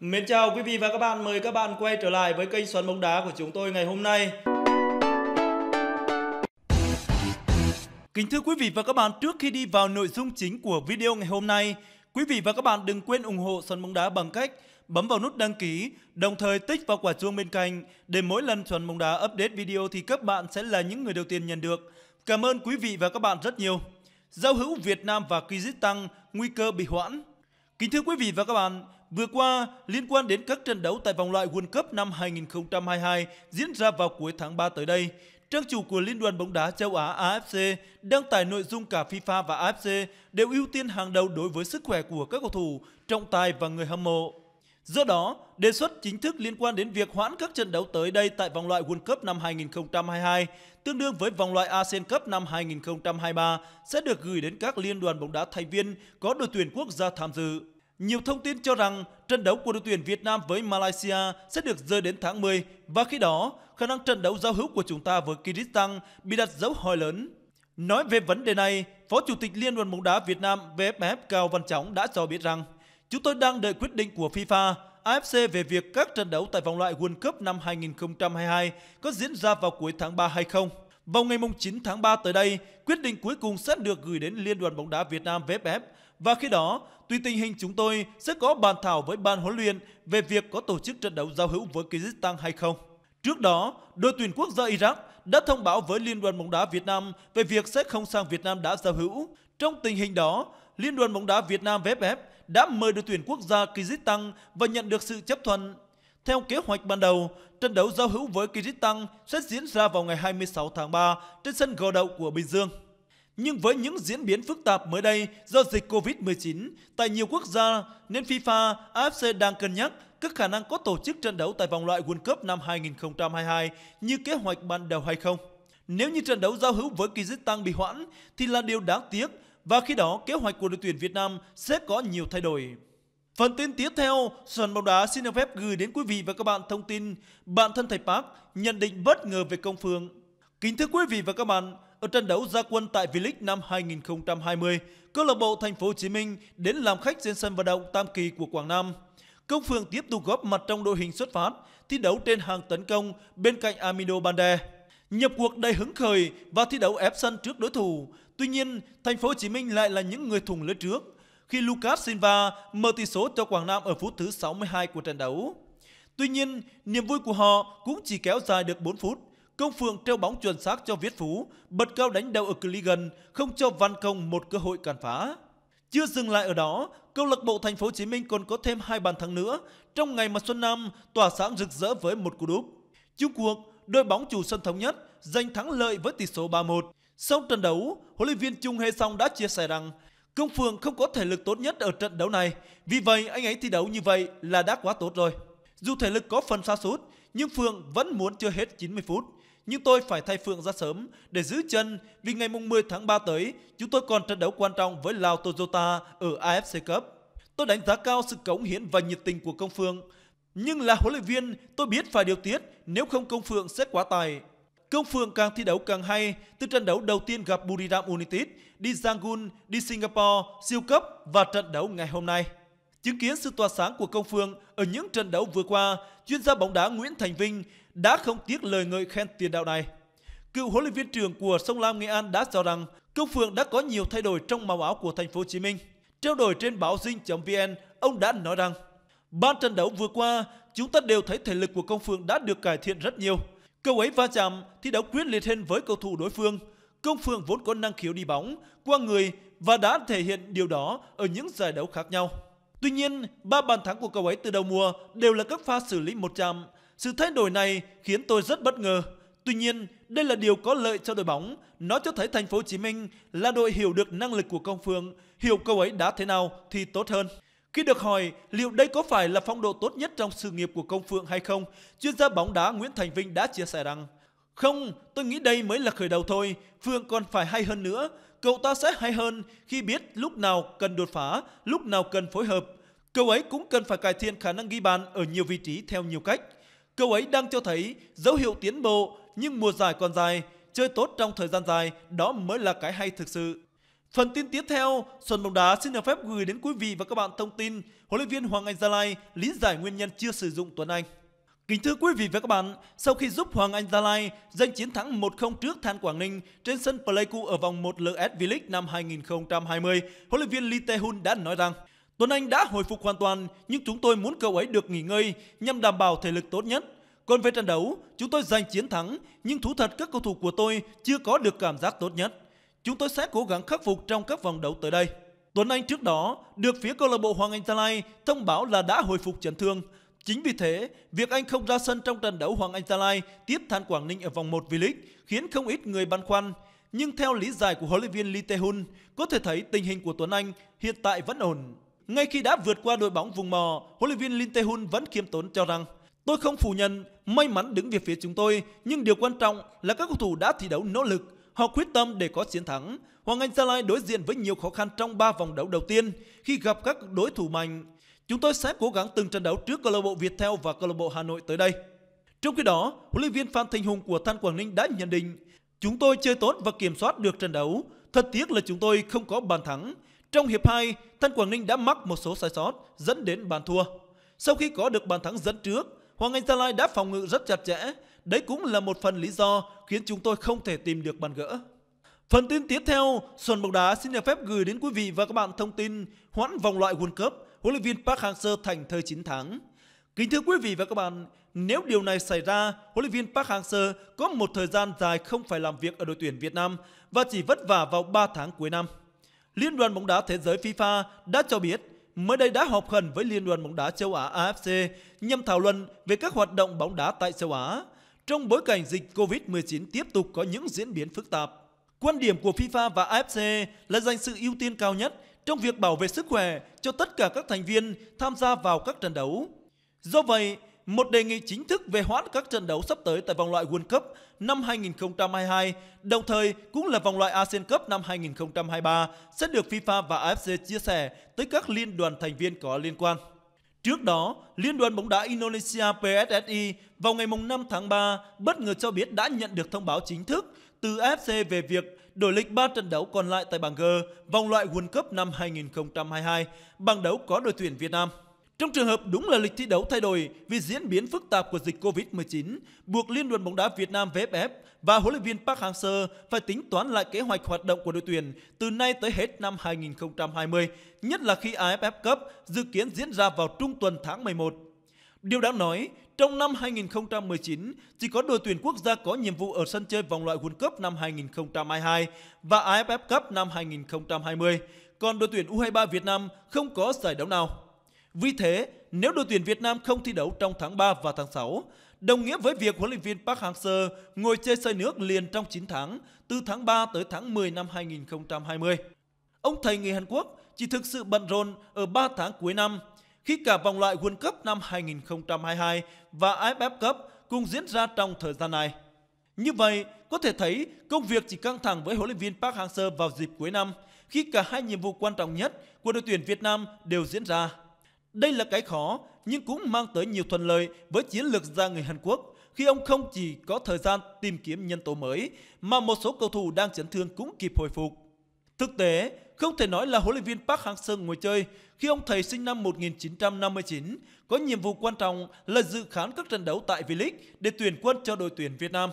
Mến chào quý vị và các bạn, mời các bạn quay trở lại với kênh Xoắn bóng đá của chúng tôi ngày hôm nay. Kính thưa quý vị và các bạn, trước khi đi vào nội dung chính của video ngày hôm nay, quý vị và các bạn đừng quên ủng hộ Xoắn bóng đá bằng cách bấm vào nút đăng ký, đồng thời tích vào quả chuông bên cạnh để mỗi lần Xoắn bóng đá update video thì các bạn sẽ là những người đầu tiên nhận được. Cảm ơn quý vị và các bạn rất nhiều. Giao hữu Việt Nam và Kyrgyzstan nguy cơ bị hoãn. Kính thưa quý vị và các bạn, Vừa qua, liên quan đến các trận đấu tại vòng loại World Cup năm 2022 diễn ra vào cuối tháng 3 tới đây, trang chủ của Liên đoàn bóng đá châu Á AFC đăng tải nội dung cả FIFA và AFC đều ưu tiên hàng đầu đối với sức khỏe của các cầu thủ, trọng tài và người hâm mộ. Do đó, đề xuất chính thức liên quan đến việc hoãn các trận đấu tới đây tại vòng loại World Cup năm 2022, tương đương với vòng loại ASEAN Cup năm 2023, sẽ được gửi đến các liên đoàn bóng đá thành viên có đội tuyển quốc gia tham dự. Nhiều thông tin cho rằng trận đấu của đội tuyển Việt Nam với Malaysia sẽ được rơi đến tháng 10 và khi đó khả năng trận đấu giao hữu của chúng ta với Kyrgyzstan bị đặt dấu hỏi lớn. Nói về vấn đề này, Phó Chủ tịch Liên đoàn bóng đá Việt Nam VFF Cao Văn Chóng đã cho biết rằng Chúng tôi đang đợi quyết định của FIFA, AFC về việc các trận đấu tại vòng loại World Cup năm 2022 có diễn ra vào cuối tháng 3 hay không. Vào ngày 9 tháng 3 tới đây, quyết định cuối cùng sẽ được gửi đến Liên đoàn bóng đá Việt Nam VFF và khi đó, tùy tình hình chúng tôi sẽ có bàn thảo với ban huấn luyện về việc có tổ chức trận đấu giao hữu với Kyrgyzstan hay không. Trước đó, đội tuyển quốc gia Iraq đã thông báo với Liên đoàn bóng đá Việt Nam về việc sẽ không sang Việt Nam đã giao hữu. Trong tình hình đó, Liên đoàn bóng đá Việt Nam VFF đã mời đội tuyển quốc gia Kyrgyzstan và nhận được sự chấp thuận. Theo kế hoạch ban đầu, trận đấu giao hữu với Kyrgyzstan sẽ diễn ra vào ngày 26 tháng 3 trên sân gò đậu của Bình Dương. Nhưng với những diễn biến phức tạp mới đây do dịch Covid-19 tại nhiều quốc gia nên FIFA, AFC đang cân nhắc các khả năng có tổ chức trận đấu tại vòng loại World Cup năm 2022 như kế hoạch ban đầu hay không. Nếu như trận đấu giao hữu với Kyrgyzstan bị hoãn thì là điều đáng tiếc và khi đó kế hoạch của đội tuyển Việt Nam sẽ có nhiều thay đổi. Phần tin tiếp theo, Sòn bóng đá xin được phép gửi đến quý vị và các bạn thông tin bạn thân thầy Park nhận định bất ngờ về công phương. Kính thưa quý vị và các bạn, ở trận đấu gia quân tại V-League năm 2020, câu lạc bộ Thành phố Hồ Chí Minh đến làm khách trên sân vận động Tam Kỳ của Quảng Nam. Công Phượng tiếp tục góp mặt trong đội hình xuất phát, thi đấu trên hàng tấn công bên cạnh Amino Bande. Nhập cuộc đầy hứng khởi và thi đấu ép sân trước đối thủ. Tuy nhiên, Thành phố Hồ Chí Minh lại là những người thủng lưới trước khi Lucas Silva mở tỷ số cho Quảng Nam ở phút thứ 62 của trận đấu. Tuy nhiên, niềm vui của họ cũng chỉ kéo dài được 4 phút Công Phượng treo bóng chuẩn xác cho Viết Phú, bật cao đánh đầu ở cự ly gần, không cho Văn Công một cơ hội cản phá. Chưa dừng lại ở đó, câu lạc bộ Thành phố Hồ Chí Minh còn có thêm hai bàn thắng nữa trong ngày mà Xuân Nam tỏa sáng rực rỡ với một cú đúp. Chung cuộc, đội bóng chủ sân thống nhất giành thắng lợi với tỷ số 3-1. Sau trận đấu, huấn luyện viên Chung Hê Song đã chia sẻ rằng Công Phượng không có thể lực tốt nhất ở trận đấu này, vì vậy anh ấy thi đấu như vậy là đã quá tốt rồi. Dù thể lực có phần xa sút nhưng Phượng vẫn muốn chơi hết 90 phút nhưng tôi phải thay Phượng ra sớm để giữ chân vì ngày mùng 10 tháng 3 tới chúng tôi còn trận đấu quan trọng với Lào Toyota ở AFC Cup. Tôi đánh giá cao sự cống hiến và nhiệt tình của Công Phượng. Nhưng là huấn luyện viên, tôi biết phải điều tiết nếu không Công Phượng sẽ quá tài. Công Phượng càng thi đấu càng hay, từ trận đấu đầu tiên gặp Buriram United, đi Yangon, đi Singapore, siêu cấp và trận đấu ngày hôm nay. Chứng kiến sự tỏa sáng của công phương ở những trận đấu vừa qua, chuyên gia bóng đá Nguyễn Thành Vinh đã không tiếc lời ngợi khen tiền đạo này. Cựu huấn luyện viên trưởng của Sông Lam Nghệ An đã cho rằng công phượng đã có nhiều thay đổi trong màu áo của thành phố Hồ Chí Minh. Trao đổi trên báo dinh.vn, ông đã nói rằng Ban trận đấu vừa qua, chúng ta đều thấy thể lực của công phượng đã được cải thiện rất nhiều. Cầu ấy va chạm, thi đấu quyết liệt hơn với cầu thủ đối phương. Công phượng vốn có năng khiếu đi bóng, qua người và đã thể hiện điều đó ở những giải đấu khác nhau. Tuy nhiên, ba bàn thắng của cậu ấy từ đầu mùa đều là các pha xử lý một chạm. Sự thay đổi này khiến tôi rất bất ngờ. Tuy nhiên, đây là điều có lợi cho đội bóng. Nó cho thấy thành phố Hồ Chí Minh là đội hiểu được năng lực của Công Phương, hiểu cậu ấy đá thế nào thì tốt hơn. Khi được hỏi liệu đây có phải là phong độ tốt nhất trong sự nghiệp của Công Phượng hay không, chuyên gia bóng đá Nguyễn Thành Vinh đã chia sẻ rằng Không, tôi nghĩ đây mới là khởi đầu thôi, Phương còn phải hay hơn nữa cậu ta sẽ hay hơn khi biết lúc nào cần đột phá, lúc nào cần phối hợp. Cậu ấy cũng cần phải cải thiện khả năng ghi bàn ở nhiều vị trí theo nhiều cách. Cậu ấy đang cho thấy dấu hiệu tiến bộ nhưng mùa giải còn dài, chơi tốt trong thời gian dài đó mới là cái hay thực sự. Phần tin tiếp theo, Xuân bóng đá xin được phép gửi đến quý vị và các bạn thông tin huấn luyện viên Hoàng Anh Gia Lai lý giải nguyên nhân chưa sử dụng Tuấn Anh. Kính thưa quý vị và các bạn, sau khi giúp Hoàng Anh Gia Lai giành chiến thắng 1-0 trước Than Quảng Ninh trên sân Pleiku ở vòng 1 LS V-League năm 2020, huấn luyện viên Lee Tae-hun đã nói rằng Tuấn Anh đã hồi phục hoàn toàn nhưng chúng tôi muốn cậu ấy được nghỉ ngơi nhằm đảm bảo thể lực tốt nhất. Còn về trận đấu, chúng tôi giành chiến thắng nhưng thú thật các cầu thủ của tôi chưa có được cảm giác tốt nhất. Chúng tôi sẽ cố gắng khắc phục trong các vòng đấu tới đây. Tuấn Anh trước đó được phía câu lạc bộ Hoàng Anh Gia Lai thông báo là đã hồi phục chấn thương Chính vì thế, việc anh không ra sân trong trận đấu Hoàng Anh Gia Lai tiếp than Quảng Ninh ở vòng 1 V-League khiến không ít người băn khoăn. Nhưng theo lý giải của huấn luyện viên Lee Tae-hun, có thể thấy tình hình của Tuấn Anh hiện tại vẫn ổn. Ngay khi đã vượt qua đội bóng vùng mò, huấn luyện viên Lee Tae-hun vẫn khiêm tốn cho rằng Tôi không phủ nhận may mắn đứng về phía chúng tôi, nhưng điều quan trọng là các cầu thủ đã thi đấu nỗ lực, họ quyết tâm để có chiến thắng. Hoàng Anh Gia Lai đối diện với nhiều khó khăn trong 3 vòng đấu đầu tiên khi gặp các đối thủ mạnh. Chúng tôi sẽ cố gắng từng trận đấu trước câu lạc bộ Viettel và câu lạc bộ Hà Nội tới đây. Trong khi đó, huấn luyện viên Phan Thanh Hùng của Than Quảng Ninh đã nhận định Chúng tôi chơi tốt và kiểm soát được trận đấu. Thật tiếc là chúng tôi không có bàn thắng. Trong hiệp 2, Thanh Quảng Ninh đã mắc một số sai sót dẫn đến bàn thua. Sau khi có được bàn thắng dẫn trước, Hoàng Anh Gia Lai đã phòng ngự rất chặt chẽ. Đấy cũng là một phần lý do khiến chúng tôi không thể tìm được bàn gỡ. Phần tin tiếp theo, Xuân Bóng Đá xin được phép gửi đến quý vị và các bạn thông tin hoãn vòng loại World Cup huấn luyện viên Park Hang-seo thành thơi chiến thắng. Kính thưa quý vị và các bạn, nếu điều này xảy ra, huấn luyện viên Park Hang-seo có một thời gian dài không phải làm việc ở đội tuyển Việt Nam và chỉ vất vả vào 3 tháng cuối năm. Liên đoàn bóng đá thế giới FIFA đã cho biết mới đây đã họp khẩn với Liên đoàn bóng đá châu Á AFC nhằm thảo luận về các hoạt động bóng đá tại châu Á trong bối cảnh dịch COVID-19 tiếp tục có những diễn biến phức tạp. Quan điểm của FIFA và AFC là dành sự ưu tiên cao nhất trong việc bảo vệ sức khỏe cho tất cả các thành viên tham gia vào các trận đấu. Do vậy, một đề nghị chính thức về hoãn các trận đấu sắp tới tại vòng loại World Cup năm 2022, đồng thời cũng là vòng loại ASEAN Cup năm 2023 sẽ được FIFA và AFC chia sẻ tới các liên đoàn thành viên có liên quan. Trước đó, Liên đoàn bóng đá Indonesia PSSI vào ngày 5 tháng 3 bất ngờ cho biết đã nhận được thông báo chính thức từ AFC về việc đổi lịch 3 trận đấu còn lại tại bảng G, vòng loại World Cup năm 2022, bảng đấu có đội tuyển Việt Nam. Trong trường hợp đúng là lịch thi đấu thay đổi vì diễn biến phức tạp của dịch Covid-19, buộc Liên đoàn bóng đá Việt Nam VFF và huấn luyện viên Park Hang-seo phải tính toán lại kế hoạch hoạt động của đội tuyển từ nay tới hết năm 2020, nhất là khi AFF Cup dự kiến diễn ra vào trung tuần tháng 11. Điều đáng nói, trong năm 2019, chỉ có đội tuyển quốc gia có nhiệm vụ ở sân chơi vòng loại World Cup năm 2022 và AFF Cup năm 2020, còn đội tuyển U23 Việt Nam không có giải đấu nào. Vì thế, nếu đội tuyển Việt Nam không thi đấu trong tháng 3 và tháng 6, đồng nghĩa với việc huấn luyện viên Park Hang-seo ngồi chơi xây nước liền trong 9 tháng, từ tháng 3 tới tháng 10 năm 2020. Ông thầy người Hàn Quốc chỉ thực sự bận rộn ở 3 tháng cuối năm – khi cả vòng loại World Cup năm 2022 và AFF Cup cùng diễn ra trong thời gian này. Như vậy, có thể thấy công việc chỉ căng thẳng với huấn luyện viên Park Hang-seo vào dịp cuối năm, khi cả hai nhiệm vụ quan trọng nhất của đội tuyển Việt Nam đều diễn ra. Đây là cái khó, nhưng cũng mang tới nhiều thuận lợi với chiến lược gia người Hàn Quốc, khi ông không chỉ có thời gian tìm kiếm nhân tố mới, mà một số cầu thủ đang chấn thương cũng kịp hồi phục. Thực tế, không thể nói là huấn luyện viên Park Hang-seo ngồi chơi khi ông thầy sinh năm 1959 có nhiệm vụ quan trọng là dự khán các trận đấu tại V-League để tuyển quân cho đội tuyển Việt Nam.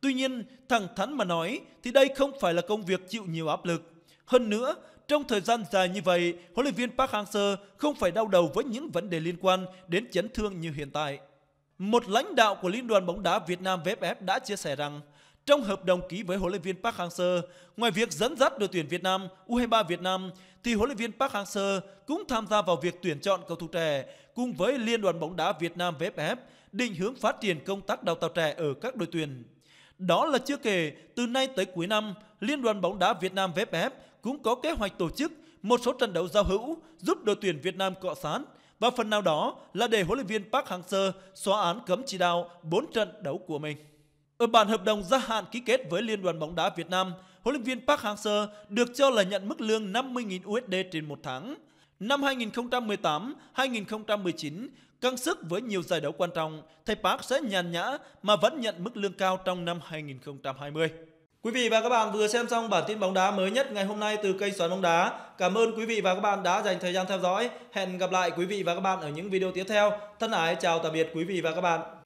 Tuy nhiên, thẳng thắn mà nói thì đây không phải là công việc chịu nhiều áp lực. Hơn nữa, trong thời gian dài như vậy, huấn luyện viên Park Hang-seo không phải đau đầu với những vấn đề liên quan đến chấn thương như hiện tại. Một lãnh đạo của Liên đoàn bóng đá Việt Nam VFF đã chia sẻ rằng trong hợp đồng ký với huấn luyện viên Park Hang-seo, ngoài việc dẫn dắt đội tuyển Việt Nam U23 Việt Nam thì huấn luyện viên Park Hang-seo cũng tham gia vào việc tuyển chọn cầu thủ trẻ cùng với Liên đoàn bóng đá Việt Nam VFF định hướng phát triển công tác đào tạo trẻ ở các đội tuyển. Đó là chưa kể, từ nay tới cuối năm, Liên đoàn bóng đá Việt Nam VFF cũng có kế hoạch tổ chức một số trận đấu giao hữu giúp đội tuyển Việt Nam cọ sán và phần nào đó là để huấn luyện viên Park Hang-seo xóa án cấm chỉ đạo 4 trận đấu của mình. Ở bản hợp đồng gia hạn ký kết với Liên đoàn bóng đá Việt Nam, huấn luyện viên Park Hang-seo được cho là nhận mức lương 50.000 USD trên một tháng. Năm 2018-2019, căng sức với nhiều giải đấu quan trọng, thầy Park sẽ nhàn nhã mà vẫn nhận mức lương cao trong năm 2020. Quý vị và các bạn vừa xem xong bản tin bóng đá mới nhất ngày hôm nay từ kênh Xoắn bóng đá. Cảm ơn quý vị và các bạn đã dành thời gian theo dõi. Hẹn gặp lại quý vị và các bạn ở những video tiếp theo. Thân ái chào tạm biệt quý vị và các bạn.